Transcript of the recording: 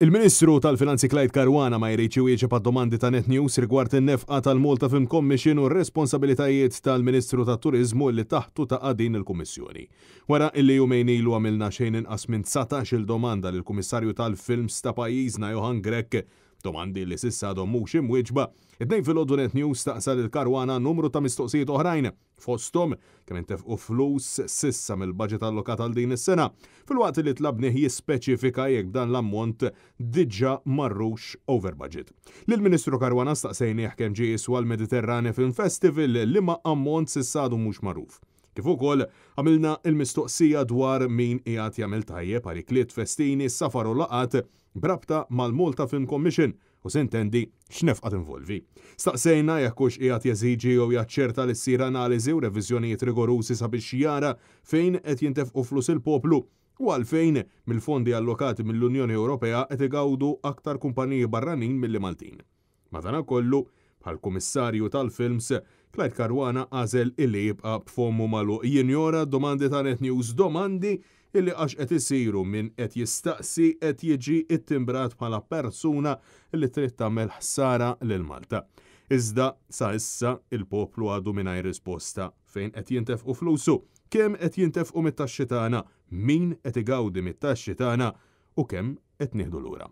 Il-Ministru tal-Finanzi Clyde Karwana ma jrid jwieġeb domandi ta' Net News rigward in-nefqa tal-Malta Film Commission u r-responsabilitajiet tal-Ministru tat-Turiżmu li taħtu ta' din il-Kummissjoni. Wara illi jumejn ilu għamilna xejn inqas minn 19 il-domanda lill-Kummissarju tal-Films ta' pajjiżna Johan Grek domandi li sissa dom mux imwieġba. Id-dejn fil-Odunet News taqsal il-karwana numru ta' mistoqsijiet oħrajn fostom kemm u flus sissa mill-budget allokat għal din is-sena. Fil-waqt li tlabnih jispeċifika jekk dan l-ammont diġà marrux over budget. lil ministru Karwana staqsejni kemm ġie jiswa l-Mediterrane Film Festival li ma ammont sissa dom mhux magħruf. Kif ukoll għamilna il-mistoqsija dwar min qiegħed jagħmel tajjeb għal ikliet festini safar u laqat brabta mal-Malta Film Commission u sentendi x'nefqa involvi. Staqsejna jekk hux qiegħed jeżiġi jew jaċċerta li ssir analiżi u reviżjonijiet rigorużi sabiex jara fejn qed jintefqu flus il-poplu u għalfejn mill-fondi allokati mill-Unjoni Ewropea qed igawdu aktar kumpaniji barranin mill-Maltin. Madana kollu, bħal-Kummissarju tal-Films Flight Karwana għażel illi jibqa' b'fommu malu jinjora domandi ta' net news domandi illi għax qed isiru minn qed jistaqsi qed jiġi ittimbrat bħala persuna li trid tagħmel ħsara lil Malta. Iżda sa issa il-poplu għadu mingħajr risposta fejn qed jintefqu flusu, kemm qed jintefqu mit-taxxi tagħna, min qed igawdi mit-taxxi tagħna u kemm qed nieħdu lura.